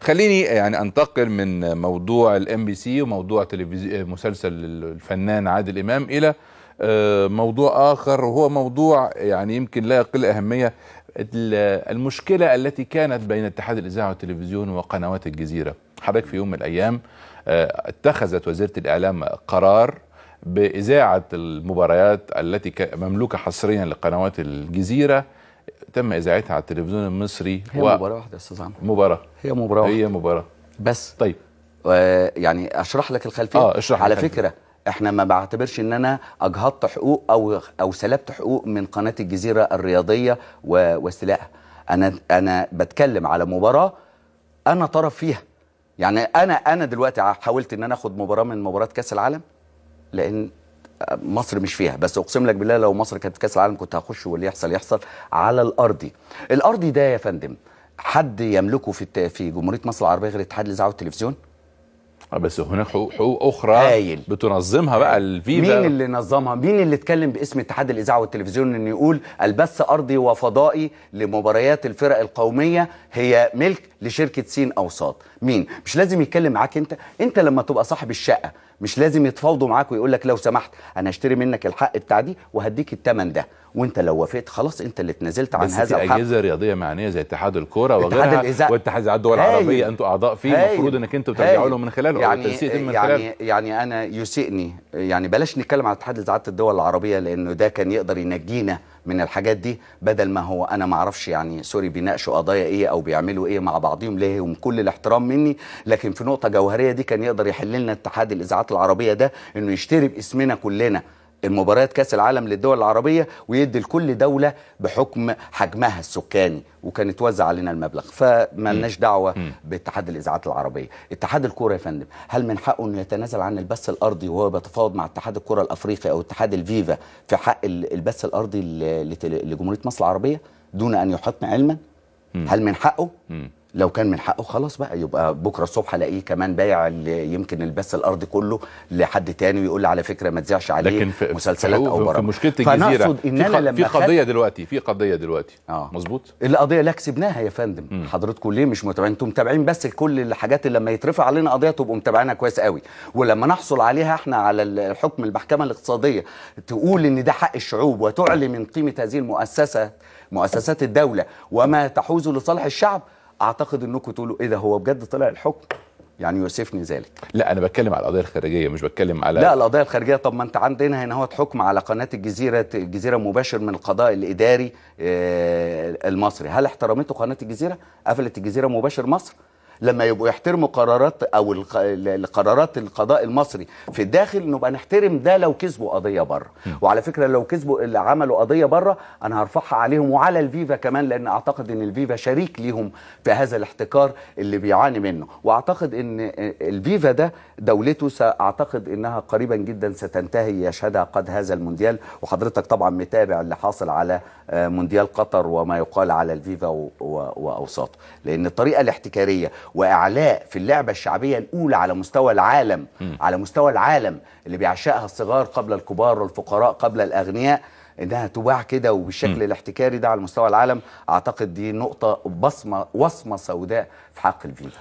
خليني يعني انتقل من موضوع الام بي سي وموضوع تلفزي... مسلسل الفنان عادل امام الى آه، موضوع اخر وهو موضوع يعني يمكن لا يقل اهميه المشكله التي كانت بين اتحاد الاذاعه والتلفزيون وقنوات الجزيره حضرتك في يوم من الايام آه، اتخذت وزاره الاعلام قرار باذاعه المباريات التي مملوكه حصريا لقنوات الجزيره تم اذاعتها على التلفزيون المصري هي و... مباراه واحده يا استاذ عمرو مباراه هي مباراه هي مباراه بس طيب آه يعني اشرح لك الخلفيه اه اشرح على الخلفية. فكره احنا ما بعتبرش ان انا اجهضت حقوق او او سلبت حقوق من قناه الجزيره الرياضيه و... واستلاقها انا انا بتكلم على مباراه انا طرف فيها يعني انا انا دلوقتي حاولت ان انا اخد مباراه من مباراه كاس العالم لان مصر مش فيها بس اقسم لك بالله لو مصر كانت في كاس العالم كنت هخش واللي يحصل يحصل على الارضي الارضي ده يا فندم حد يملكه في في جمهوريه مصر العربيه غير الاتحاد الاذاعه والتلفزيون آه، بس هناك حقوق اخرى هايل. بتنظمها بقى الفيفا مين اللي نظمها مين اللي اتكلم باسم اتحاد الاذاعه والتلفزيون انه يقول البث ارضي وفضائي لمباريات الفرق القوميه هي ملك لشركه سين اوساط مين مش لازم يتكلم معاك انت انت لما تبقى صاحب الشقه مش لازم يتفاوضوا معاك ويقول لك لو سمحت انا هشتري منك الحق بتاع دي وهديك الثمن ده وانت لو وافقت خلاص انت اللي اتنازلت عن هذا الحق بس اجهزه رياضيه معنيه زي اتحاد الكوره وغيرها واتحاد الدول العربيه انتوا اعضاء فيه المفروض انك انتوا ترجعوا لهم من خلاله يعني يعني يعني انا يسيئني يعني بلاش نتكلم على اتحاد الاذاعات الدول العربيه لانه ده كان يقدر ينجينا من الحاجات دي بدل ما هو انا ما اعرفش يعني سوري بيناقشوا قضايا ايه او بيعملوا ايه مع بعضهم ليهم كل الاحترام مني لكن في نقطه جوهريه دي كان يقدر يحل لنا اتحاد الاذاعات العربيه ده انه يشتري باسمنا كلنا المباريات كاس العالم للدول العربيه ويدي لكل دوله بحكم حجمها السكاني وكان يتوزع علينا المبلغ فمالناش دعوه باتحاد الاذاعات العربيه اتحاد الكوره يا فندم هل من حقه انه يتنازل عن البث الارضي وهو بيتفاوض مع اتحاد الكره الافريقي او اتحاد الفيفا في حق البث الارضي لجمهوريه مصر العربيه دون ان يحطم علما هل من حقه لو كان من حقه خلاص بقى يبقى بكره الصبح الاقيه كمان بايع يمكن البث الارضي كله لحد تاني ويقول على فكره ما تذيعش عليه لكن في مسلسلات او برامج في مشكله الجزيره إن في, لما في قضيه دلوقتي في قضيه دلوقتي آه. مظبوط القضيه لا كسبناها يا فندم حضراتكم حضرتكم ليه مش متابعين انتم متابعين بس كل الحاجات اللي لما يترفع علينا قضيه تبقوا متابعينها كويس قوي ولما نحصل عليها احنا على الحكم المحكمه الاقتصاديه تقول ان ده حق الشعوب وتعلي من قيمه هذه المؤسسه مؤسسات الدوله وما تحوز لصالح الشعب اعتقد انكم تقولوا ايه ده هو بجد طلع الحكم يعني يؤسفني ذلك لا انا بتكلم على القضيه الخارجيه مش بتكلم على لا القضيه الخارجيه طب ما انت عندنا هنا هو حكم على قناه الجزيره الجزيره مباشر من القضاء الاداري آه، المصري هل احترمته قناه الجزيره قفلت الجزيره مباشر مصر لما يبقوا يحترموا قرارات او القرارات القضاء المصري في الداخل نبقى نحترم ده لو كسبوا قضيه بره وعلى فكره لو كسبوا اللي عملوا قضيه بره انا هرفعها عليهم وعلى الفيفا كمان لان اعتقد ان الفيفا شريك ليهم في هذا الاحتكار اللي بيعاني منه واعتقد ان الفيفا ده دولته ساعتقد انها قريبا جدا ستنتهي يشهدها قد هذا المونديال وحضرتك طبعا متابع اللي حاصل على آه، مونديال قطر وما يقال على الفيفا واوساطه لان الطريقه الاحتكاريه واعلاء في اللعبه الشعبيه الاولى على مستوى العالم م. على مستوى العالم اللي بيعشقها الصغار قبل الكبار والفقراء قبل الاغنياء انها تباع كده وبالشكل م. الاحتكاري ده على مستوى العالم اعتقد دي نقطه بصمه وصمه سوداء في حق الفيفا